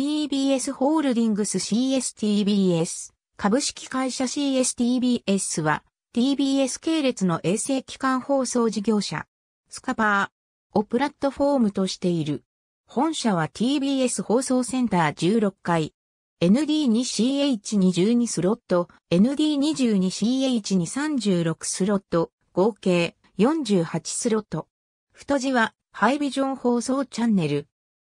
c b s ホールディングス CSTBS 株式会社 CSTBS は TBS 系列の衛星機関放送事業者スカパーをプラットフォームとしている。本社は TBS 放送センター16階 ND2CH212 スロット ND22CH236 スロット合計48スロット。太字はハイビジョン放送チャンネル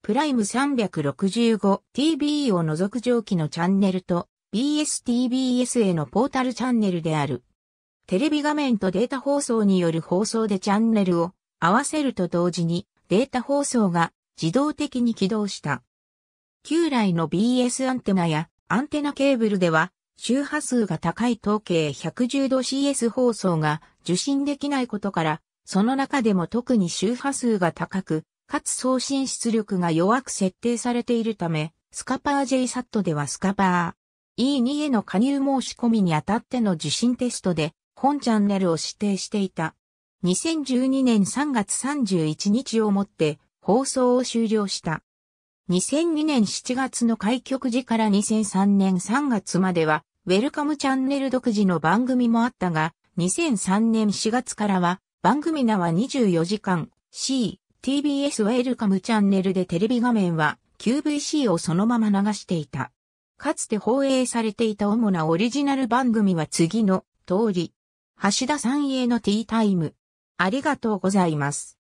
プライム 365TV を除く上記のチャンネルと BSTBS へのポータルチャンネルである。テレビ画面とデータ放送による放送でチャンネルを合わせると同時にデータ放送が自動的に起動した。旧来の BS アンテナやアンテナケーブルでは周波数が高い統計1 1 0度 c s 放送が受信できないことから、その中でも特に周波数が高く、かつ送信出力が弱く設定されているため、スカパー JSAT ではスカパー E2 への加入申し込みにあたっての受信テストで本チャンネルを指定していた。2012年3月31日をもって放送を終了した。2002年7月の開局時から2003年3月までは、ウェルカムチャンネル独自の番組もあったが、2003年4月からは、番組名は24時間 C、TBS ウェルカムチャンネルでテレビ画面は QVC をそのまま流していた。かつて放映されていた主なオリジナル番組は次の通り。橋田三栄のティータイム。ありがとうございます。